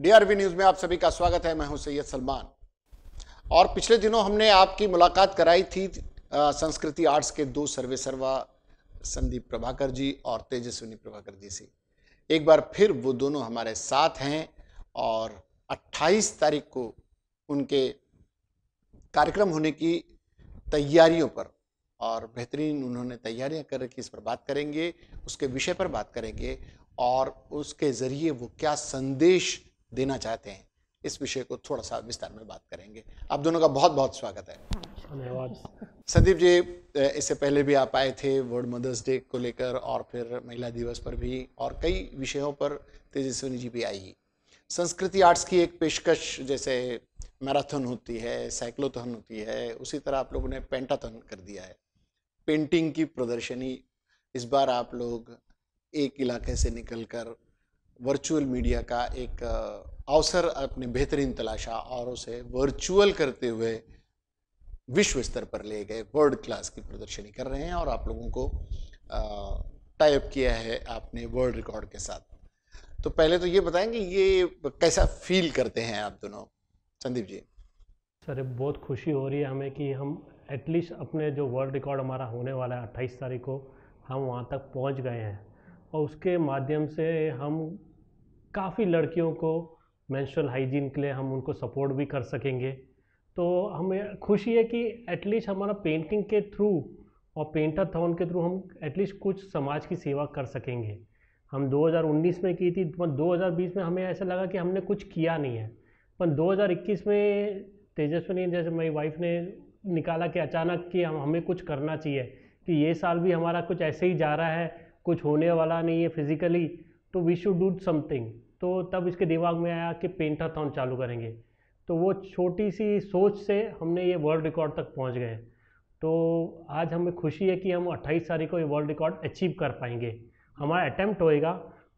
DRV news में आप सभी का स्वागत है मैं हूं सैयद सलमान और पिछले दिनों हमने आपकी मुलाकात कराई थी संस्कृति आर्ट्स के दो सर्वे सर्वा संदीप प्रभाकर जी और तेजस्विनी प्रभाकर जी से एक बार फिर वो दोनों हमारे साथ हैं और 28 तारीख को उनके कार्यक्रम होने की तैयारियों पर और बेहतरीन उन्होंने तैयारियां कर रखी इस पर बात करेंगे उसके विषय पर बात करेंगे और उसके ज़रिए वो क्या संदेश देना चाहते हैं इस विषय को थोड़ा सा विस्तार में बात करेंगे आप दोनों का बहुत बहुत स्वागत है धन्यवाद संदीप जी इससे पहले भी आप आए थे वर्ल्ड मदर्स डे को लेकर और फिर महिला दिवस पर भी और कई विषयों पर तेजस्विनी जी भी आई संस्कृति आर्ट्स की एक पेशकश जैसे मैराथन होती है साइक्लोथन होती है उसी तरह आप लोगों ने पेंटाथन कर दिया है पेंटिंग की प्रदर्शनी इस बार आप लोग एक इलाके से निकलकर वर्चुअल मीडिया का एक अवसर अपने बेहतरीन तलाशा और उसे वर्चुअल करते हुए विश्व स्तर पर ले गए वर्ल्ड क्लास की प्रदर्शनी कर रहे हैं और आप लोगों को टाइप किया है आपने वर्ल्ड रिकॉर्ड के साथ तो पहले तो ये बताएं कि ये कैसा फील करते हैं आप दोनों संदीप जी सर बहुत खुशी हो रही है हमें कि हम एटलीस्ट अपने जो वर्ल्ड रिकॉर्ड हमारा होने वाला है अट्ठाईस तारीख को हम वहाँ तक पहुँच गए हैं और उसके माध्यम से हम काफ़ी लड़कियों को मैंशल हाइजीन के लिए हम उनको सपोर्ट भी कर सकेंगे तो हमें खुशी है कि एटलीस्ट हमारा पेंटिंग के थ्रू और पेंटर थॉन के थ्रू हम एटलीस्ट कुछ समाज की सेवा कर सकेंगे हम 2019 में की थी पर 2020 में हमें ऐसा लगा कि हमने कुछ किया नहीं है पर 2021 में तेजस्वी जैसे मेरी वाइफ ने निकाला कि अचानक कि हम हमें कुछ करना चाहिए कि ये साल भी हमारा कुछ ऐसे ही जा रहा है कुछ होने वाला नहीं है फिज़िकली तो वी शुड डू समथिंग तो तब इसके दिमाग में आया कि पेंटाथॉन चालू करेंगे तो वो छोटी सी सोच से हमने ये वर्ल्ड रिकॉर्ड तक पहुंच गए तो आज हमें खुशी है कि हम 28 तारीख को ये वर्ल्ड रिकॉर्ड अचीव कर पाएंगे हमारा अटैम्प्ट होएगा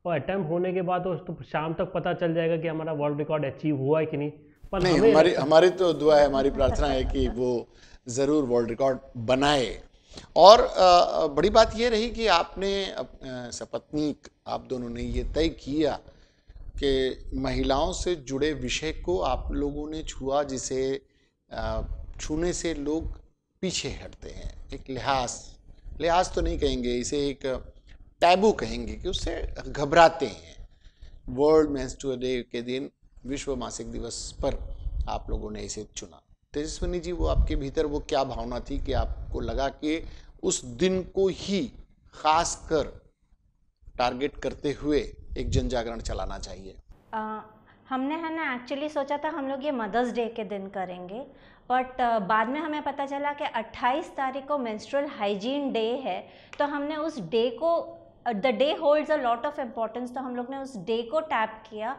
और अटैम्प्ट होने के बाद तो शाम तक पता चल जाएगा कि हमारा वर्ल्ड रिकॉर्ड अचीव हुआ है कि नहीं पर नहीं हमारी हमारी तो दुआ है हमारी प्रार्थना है कि वो ज़रूर वर्ल्ड रिकॉर्ड बनाए और बड़ी बात यह रही कि आपने सपत्नीक आप दोनों ने ये तय किया कि महिलाओं से जुड़े विषय को आप लोगों ने छुआ जिसे छूने से लोग पीछे हटते हैं एक लिहाज लिहाज तो नहीं कहेंगे इसे एक टैबू कहेंगे कि उससे घबराते हैं वर्ल्ड मेंस्ट्रुअल डे के दिन विश्व मासिक दिवस पर आप लोगों ने इसे चुना तेजस्विनी जी वो आपके भीतर वो क्या भावना थी कि आपको लगा कि उस दिन को ही खास कर टारगेट करते हुए एक जन जागरण चलाना चाहिए आ, हमने है ना एक्चुअली सोचा था हम लोग ये मदर्स डे के दिन करेंगे बट बाद में हमें पता चला कि 28 तारीख को मेंस्ट्रुअल हाइजीन डे है तो हमने उस डे को the day holds a lot of importance तो हम लोग ने उस डे को टैप किया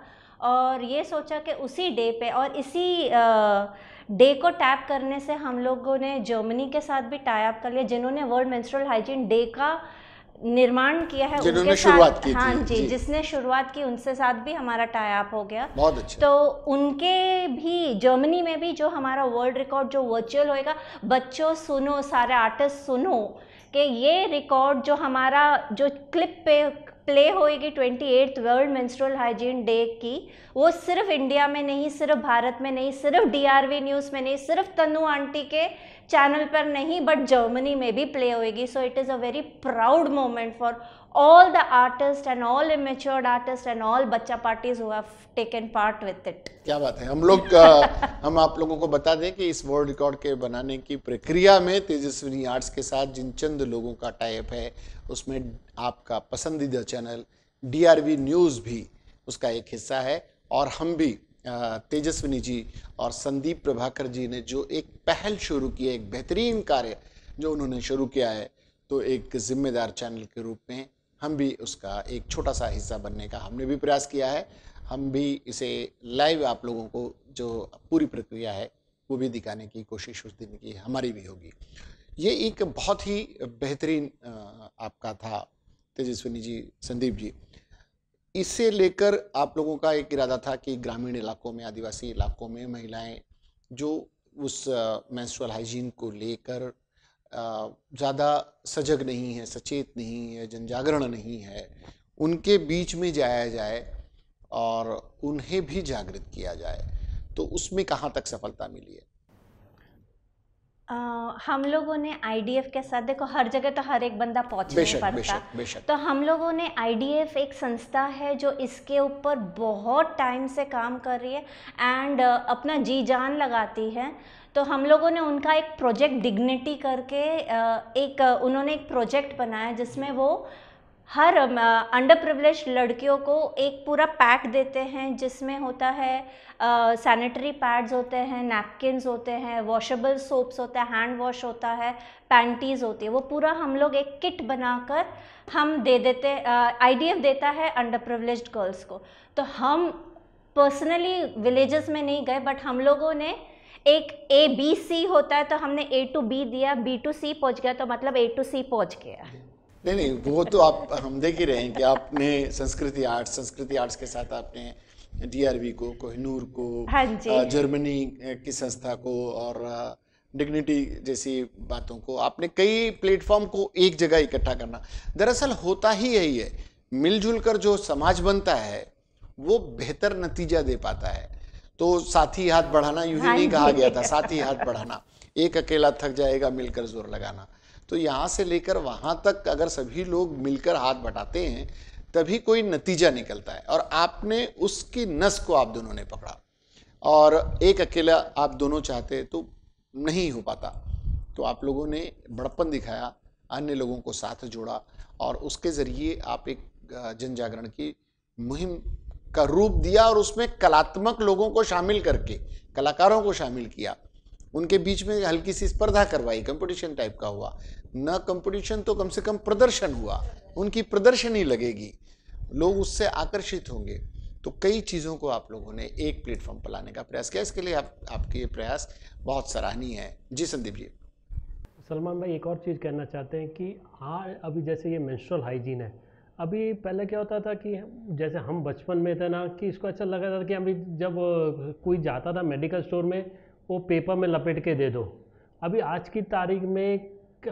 और ये सोचा कि उसी डे पे और इसी डे को टैप करने से हम लोगों ने जर्मनी के साथ भी टाई अप कर लिया जिन्होंने वर्ल्ड मेंस्ट्रुअल हाइजीन डे का निर्माण किया है उनके शुरुआत की हाँ जी, जी जिसने शुरुआत की उनसे साथ भी हमारा टाई अप हो गया बहुत अच्छा तो उनके भी जर्मनी में भी जो हमारा वर्ल्ड रिकॉर्ड जो वर्चुअल होएगा बच्चों सुनो सारे आर्टिस्ट सुनो कि ये रिकॉर्ड जो हमारा जो क्लिप पे प्ले होएगी twenty eighth world menstrual hygiene day की वो सिर्फ इंडिया में नहीं सिर्फ भारत में नहीं सिर्फ डीआरवी न्यूज़ में नहीं सिर्फ तनु आंटी के चैनल पर नहीं बट जर्मनी में भी प्ले होएगी so it is a very proud moment for all the artists and all immature artists and all बच्चा parties who have taken part with it. क्या बात है हम लोग हम आप लोगों को बता दें कि इस वर्ल्ड रिकॉर्ड के बनाने की प्रक्रिया में arts आर्ट्स के साथ जिन चंद लोगों का टाइप है उसमें आपका पसंदीदा चैनल drv न्यूज़ भी उसका एक हिस्सा है और हम भी तेजस्विनी जी और संदीप प्रभाकर जी ने जो एक पहल शुरू की है एक बेहतरीन कार्य जो उन्होंने शुरू किया है तो एक जिम्मेदार चैनल के रूप में हम भी उसका एक छोटा सा हिस्सा बनने का हमने भी प्रयास किया है हम भी इसे लाइव आप लोगों को जो पूरी प्रक्रिया है वो भी दिखाने की कोशिश उस दिन की हमारी भी होगी ये एक बहुत ही बेहतरीन आपका था तेजस्विनी जी संदीप जी इससे लेकर आप लोगों का एक इरादा था कि ग्रामीण इलाकों में आदिवासी इलाकों में महिलाएं जो उस मैंसुअल हाइजीन को लेकर ज़्यादा सजग नहीं है सचेत नहीं है जनजागरण नहीं है उनके बीच में जाया जाए और उन्हें भी जागृत किया जाए तो उसमें कहाँ तक सफलता मिली है आ, हम लोगों ने आई के साथ देखो हर जगह तो हर एक बंदा पहुंच नहीं पड़ता बेशक, बेशक। तो हम लोगों ने आई एक संस्था है जो इसके ऊपर बहुत टाइम से काम कर रही है एंड अपना जी जान लगाती है तो हम लोगों ने उनका एक प्रोजेक्ट डिग्निटी करके एक उन्होंने एक प्रोजेक्ट बनाया जिसमें वो हर अंडर प्रिवलेज लड़कियों को एक पूरा पैक देते हैं जिसमें होता है सैनिटरी पैड्स होते हैं नैपकिनस होते हैं वॉशेबल सोप्स होते हैं हैंड वॉश होता है पैंटीज़ होती है वो पूरा हम लोग एक किट बनाकर हम दे देते आईडीएफ देता है अंडर प्रिवलेज गर्ल्स को तो हम पर्सनली विलेजेस में नहीं गए बट हम लोगों ने एक ए बी सी होता है तो हमने ए टू बी दिया बी टू सी पहुंच गया तो मतलब ए टू सी पहुंच गया नहीं नहीं वो तो आप हम देख ही रहे हैं कि आपने संस्कृति आर्ट्स संस्कृति आर्ट्स के साथ आपने डीआरवी को कोहिनूर को हाँ जर्मनी की संस्था को और डिग्निटी जैसी बातों को आपने कई प्लेटफॉर्म को एक जगह इकट्ठा करना दरअसल होता ही यही है मिलजुल कर जो समाज बनता है वो बेहतर नतीजा दे पाता है तो साथी हाथ बढ़ाना यूं ही हाँ नहीं कहा गया था साथी हाथ बढ़ाना एक अकेला थक जाएगा मिलकर जोर लगाना तो यहाँ से लेकर वहाँ तक अगर सभी लोग मिलकर हाथ बटाते हैं तभी कोई नतीजा निकलता है और आपने उसकी नस को आप दोनों ने पकड़ा और एक अकेला आप दोनों चाहते तो नहीं हो पाता तो आप लोगों ने बड़पन दिखाया अन्य लोगों को साथ जोड़ा और उसके ज़रिए आप एक जन जागरण की मुहिम का रूप दिया और उसमें कलात्मक लोगों को शामिल करके कलाकारों को शामिल किया उनके बीच में हल्की सी स्पर्धा करवाई कंपटीशन टाइप का हुआ न कंपटीशन तो कम से कम प्रदर्शन हुआ उनकी प्रदर्शनी लगेगी लोग उससे आकर्षित होंगे तो कई चीज़ों को आप लोगों ने एक प्लेटफॉर्म पर लाने का प्रयास किया इसके लिए आप आपके ये प्रयास बहुत सराहनीय है जी संदीप जी सलमान भाई एक और चीज़ कहना चाहते हैं कि हाँ अभी जैसे ये मेंस्ट्रुअल हाइजीन है अभी पहले क्या होता था कि जैसे हम बचपन में थे ना कि इसको अच्छा लगा था कि अभी जब कोई जाता था मेडिकल स्टोर में वो पेपर में लपेट के दे दो अभी आज की तारीख में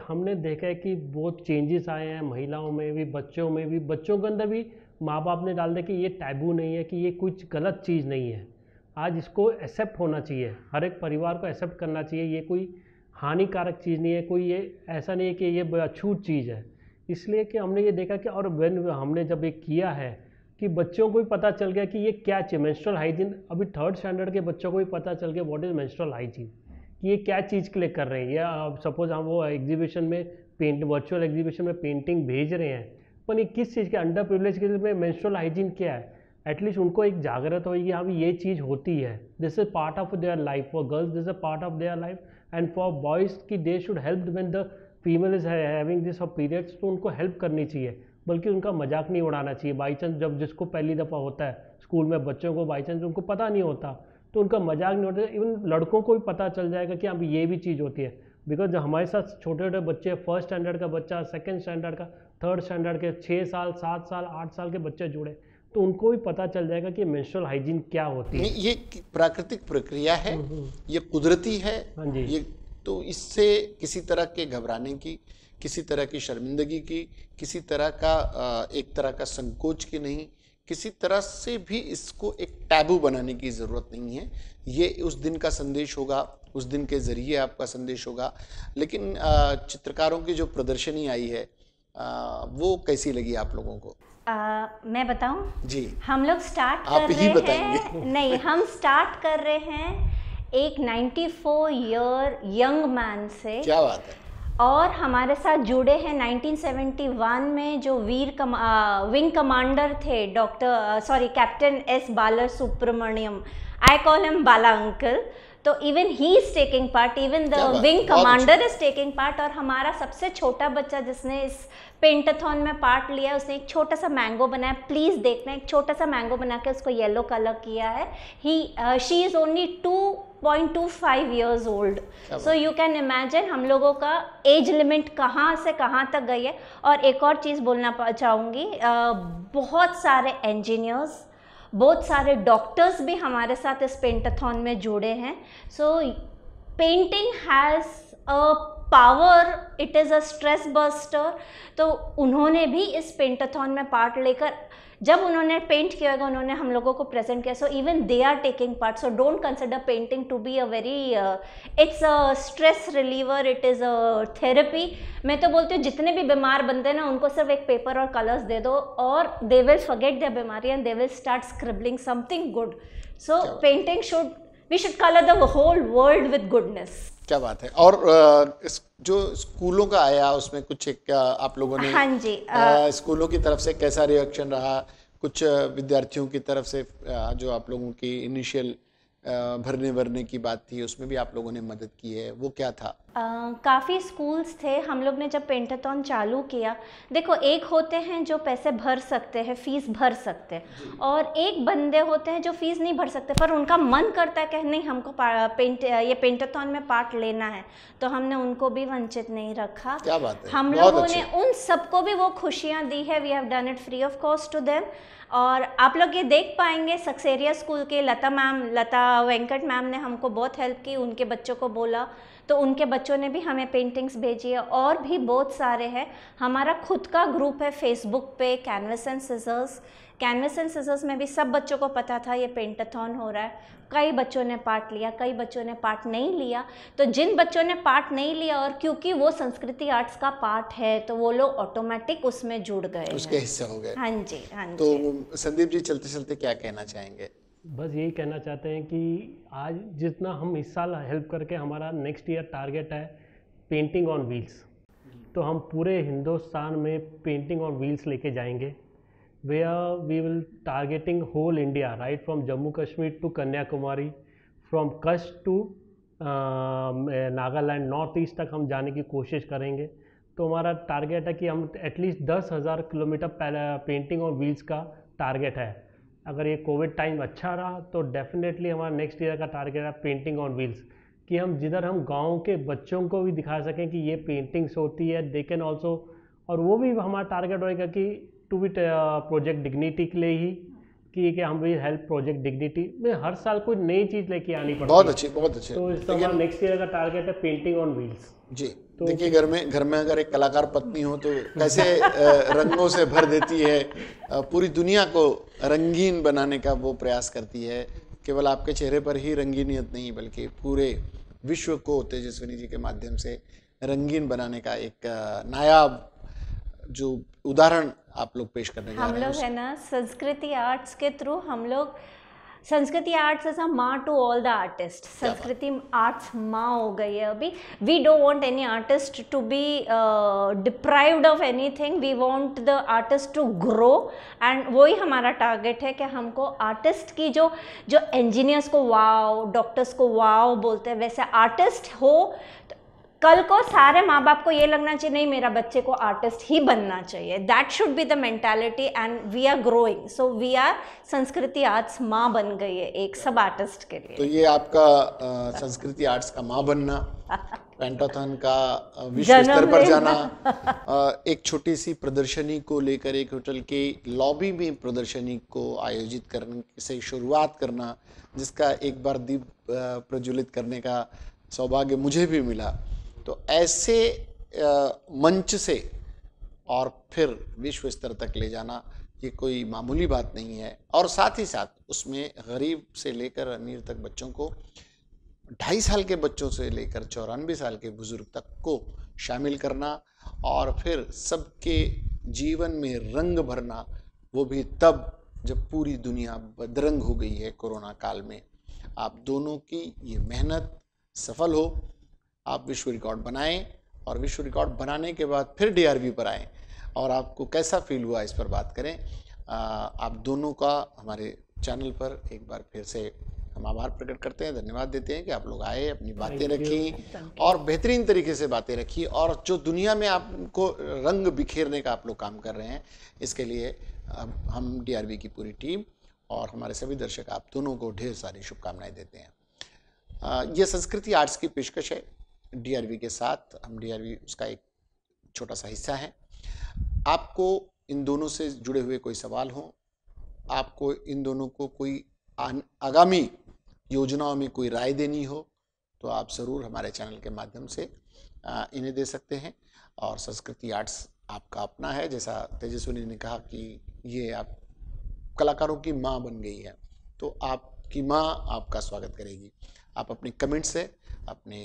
हमने देखा है कि बहुत चेंजेस आए हैं महिलाओं में भी बच्चों में भी बच्चों के अंदर भी माँ बाप ने डाल दिया कि ये टैबू नहीं है कि ये कुछ गलत चीज़ नहीं है आज इसको एक्सेप्ट होना चाहिए हर एक परिवार को एक्सेप्ट करना चाहिए ये कोई हानिकारक चीज़ नहीं है कोई ये ऐसा नहीं है कि ये अछूत चीज़ है इसलिए कि हमने ये देखा कि और वेन हमने जब ये किया है कि बच्चों को भी पता चल गया कि ये क्या चीज़ मेंस्ट्रुअल हाइजीन अभी थर्ड स्टैंडर्ड के बच्चों को भी पता चल गया व्हाट इज़ मेंस्ट्रुअल हाइजीन कि ये क्या चीज़ के लिए कर रहे हैं या सपोज़ हम वो एग्जीबिशन में पेंट वर्चुअल एग्जीबिशन में पेंटिंग भेज रहे हैं पर ये किस चीज़ के अंडर प्रिवलेज के लिए मेंस्ट्रुअल हाइजीन क्या है एटलीस्ट उनको एक जागृत हो कि हम हाँ, ये चीज़ होती है this is part of their life for girls this is part of their life and for boys की they should help when the female is having this periods तो उनको हेल्प करनी चाहिए बल्कि उनका मजाक नहीं उड़ाना चाहिए बाई चांस जब जिसको पहली दफ़ा होता है स्कूल में बच्चों को बाई चांस उनको पता नहीं होता तो उनका मजाक नहीं उड़ता इवन लड़कों को भी पता चल जाएगा कि अब ये भी चीज़ होती है बिकॉज जो हमारे साथ छोटे छोटे बच्चे फर्स्ट स्टैंडर्ड का बच्चा सेकेंड स्टैंडर्ड का थर्ड स्टैंडर्ड के छः साल सात साल आठ साल के बच्चे जुड़े तो उनको भी पता चल जाएगा कि मेंस्ट्रुअल हाइजीन क्या होती है ये प्राकृतिक प्रक्रिया है हम्म, हम्म। ये कुदरती है हाँ जी ये तो इससे किसी तरह के घबराने की किसी तरह की शर्मिंदगी की किसी तरह का एक तरह का संकोच की नहीं किसी तरह से भी इसको एक टैबू बनाने की ज़रूरत नहीं है ये उस दिन का संदेश होगा उस दिन के ज़रिए आपका संदेश होगा लेकिन चित्रकारों की जो प्रदर्शनी आई है वो कैसी लगी आप लोगों को आ, मैं बताऊं जी हम लोग स्टार्ट आप कर ही रहे हैं नहीं हम स्टार्ट कर रहे हैं एक 94 ईयर यंग मैन से क्या बात है और हमारे साथ जुड़े हैं 1971 में जो वीर कम, आ, विंग कमांडर थे doctor sorry captain S Bala Subramaniam I call him Bala uncle तो even he is taking part even the wing commander is taking part और हमारा सबसे छोटा बच्चा जिसने इस पेंटाथॉन में पार्ट लिया उसने एक छोटा सा मैंगो बनाया प्लीज़ देखना एक छोटा सा मैंगो बना के उसको येलो कलर किया है he she is only two point two five years old so you can imagine हम लोगों का एज लिमिट कहाँ से कहाँ तक गई है और एक और चीज़ बोलना चाहूँगी uh, बहुत सारे इंजीनियर्स बहुत सारे डॉक्टर्स भी हमारे साथ इस पेंटाथॉन में जुड़े हैं so painting has a power it is a stress buster तो उन्होंने भी इस पेंटाथॉन में पार्ट लेकर जब उन्होंने पेंट किया होगा उन्होंने हम लोगों को प्रेजेंट किया so even they are taking part so don't consider painting to be a very it's a stress reliever it is a therapy मैं तो बोलती हूँ जितने भी बीमार बनते हैं ना उनको सिर्फ एक पेपर और कलर्स दे दो और दे विल फॉरगेट द बीमारी and they will start scribbling something good so painting should we should colour the whole world with goodness क्या बात है और इस जो स्कूलों का आया उसमें कुछ एक आप लोगों ने हाँ जी आ, स्कूलों की तरफ से कैसा रिएक्शन रहा कुछ विद्यार्थियों की तरफ से जो आप लोगों की इनिशियल भरने भरने की बात थी उसमें भी आप लोगों ने मदद की है वो क्या था काफ़ी स्कूल्स थे हम लोग ने जब पेंटाथॉन चालू किया देखो एक होते हैं जो पैसे भर सकते हैं फ़ीस भर सकते हैं और एक बंदे होते हैं जो फ़ीस नहीं भर सकते पर उनका मन करता है कि नहीं हमको पेंट ये पेंटाथॉन में पार्ट लेना है तो हमने उनको भी वंचित नहीं रखा क्या बात है हम लोगों ने उन सबको भी वो खुशियाँ दी है we have done it free of cost to them और आप लोग ये देख पाएंगे सक्सेरिया स्कूल के लता मैम लता वेंकट मैम ने हमको बहुत हेल्प की उनके बच्चों को बोला तो उनके बच्चों ने भी हमें पेंटिंग्स भेजी है और भी बहुत सारे हैं हमारा खुद का ग्रुप है फेसबुक पे canvas and scissors canvas and scissors में भी सब बच्चों को पता था ये पेंटाथॉन हो रहा है कई बच्चों ने पार्ट लिया कई बच्चों ने पार्ट नहीं लिया तो जिन बच्चों ने पार्ट नहीं लिया और क्योंकि वो संस्कृति आर्ट्स का पार्ट है तो वो लोग ऑटोमेटिक उसमें जुड़ गए उसके हिस्से हो गए हाँ जी हाँ तो जी तो संदीप जी चलते चलते क्या कहना चाहेंगे बस यही कहना चाहते हैं कि आज जितना हम इस साल हेल्प करके हमारा नेक्स्ट ईयर टारगेट है पेंटिंग ऑन व्हील्स तो हम पूरे हिंदुस्तान में पेंटिंग ऑन व्हील्स लेके जाएंगे we are we will targeting whole India right from Jammu Kashmir to Kanyakumari from Kutch to Nagaland north east तक हम जाने की कोशिश करेंगे तो हमारा टारगेट है कि हम एटलीस्ट दस हज़ार किलोमीटर पेंटिंग और व्हील्स का टारगेट है अगर ये कोविड टाइम अच्छा रहा तो डेफिनेटली हमारा नेक्स्ट ईयर का टारगेट है पेंटिंग ऑन व्हील्स कि हम जिधर हम गाँव के बच्चों को भी दिखा सकें कि ये पेंटिंग्स होती है दे कैन ऑल्सो और वो भी हमारा टारगेट होएगा कि टू बी प्रोजेक्ट डिग्निटी के लिए ही कि हम भी हेल्प प्रोजेक्ट डिग्निटी में हर साल कोई नई चीज़ लेके आनी पड़ती बहुत अच्छी बहुत अच्छी तो इसका हमारा नेक्स्ट ईयर का टारगेट है पेंटिंग ऑन व्हील्स जी तो देखिए घर में घर में अगर एक कलाकार पत्नी हो तो कैसे रंगों से भर देती है पूरी दुनिया को रंगीन बनाने का वो प्रयास करती है केवल आपके चेहरे पर ही रंगीनियत नहीं बल्कि पूरे विश्व को तेजस्विनी जी के माध्यम से रंगीन बनाने का एक नायाब जो उदाहरण आप लोग पेश करने जा रहे हैं हम लोग है ना संस्कृति आर्ट्स के थ्रू हम लोग संस्कृति arts is a maa to all the artist Sanskriti arts माँ हो गई है अभी we don't want any artist to be deprived of anything we want the artist to grow and वही हमारा टारगेट है कि हमको आर्टिस्ट की जो जो इंजीनियर्स को वाओ डॉक्टर्स को वाओ बोलते हैं वैसे आर्टिस्ट हो कल को सारे माँ बाप को ये लगना चाहिए नहीं मेरा बच्चे को आर्टिस्ट ही बनना चाहिए that should be the mentality and we are growing so we are Sanskriti arts माँ बन गई है एक सब आर्टिस्ट के लिए तो ये आपका आ, संस्कृति आर्ट्स का माँ बनना पेंटाथन का विश्व स्तर पर जाना एक छोटी सी प्रदर्शनी को लेकर एक होटल के लॉबी में प्रदर्शनी को आयोजित करने से शुरुआत करना जिसका एक बार दीप प्रज्वलित करने का सौभाग्य मुझे भी मिला तो ऐसे मंच से और फिर विश्व स्तर तक ले जाना ये कोई मामूली बात नहीं है और साथ ही साथ उसमें गरीब से लेकर अमीर तक बच्चों को ढाई साल के बच्चों से लेकर चौरानवे साल के बुज़ुर्ग तक को शामिल करना और फिर सबके जीवन में रंग भरना वो भी तब जब पूरी दुनिया बदरंग हो गई है कोरोना काल में आप दोनों की ये मेहनत सफल हो आप विश्व रिकॉर्ड बनाएं और विश्व रिकॉर्ड बनाने के बाद फिर डीआरबी पर आएँ और आपको कैसा फील हुआ इस पर बात करें आ, आप दोनों का हमारे चैनल पर एक बार फिर से हम आभार प्रकट करते हैं धन्यवाद देते हैं कि आप लोग आए अपनी बातें रखी और बेहतरीन तरीके से बातें रखी और जो दुनिया में आपको रंग बिखेरने का आप लोग काम कर रहे हैं इसके लिए हम डीआरबी की पूरी टीम और हमारे सभी दर्शक आप दोनों को ढेर सारी शुभकामनाएं देते हैं ये संस्कृति आर्ट्स की पेशकश है डी के साथ हम डी उसका एक छोटा सा हिस्सा है आपको इन दोनों से जुड़े हुए कोई सवाल हो आपको इन दोनों को कोई आगामी योजनाओं में कोई राय देनी हो तो आप ज़रूर हमारे चैनल के माध्यम से इन्हें दे सकते हैं और संस्कृति आर्ट्स आपका अपना है जैसा तेजस्वी ने कहा कि ये आप कलाकारों की माँ बन गई है तो आपकी माँ आपका स्वागत करेगी आप अपने कमेंट से अपने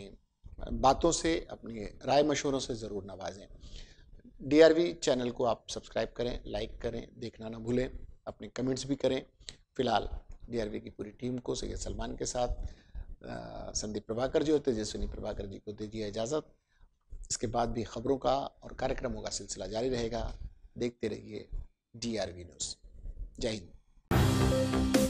बातों से अपनी राय मशवरों से ज़रूर नवाजें डी चैनल को आप सब्सक्राइब करें लाइक करें देखना ना भूलें अपने कमेंट्स भी करें फिलहाल डी की पूरी टीम को सैयद सलमान के साथ संदीप प्रभाकर जी और तेजस्विनी प्रभाकर जी को दे दिया इजाज़त इसके बाद भी खबरों का और कार्यक्रमों का सिलसिला जारी रहेगा देखते रहिए डी न्यूज़ जय हिंद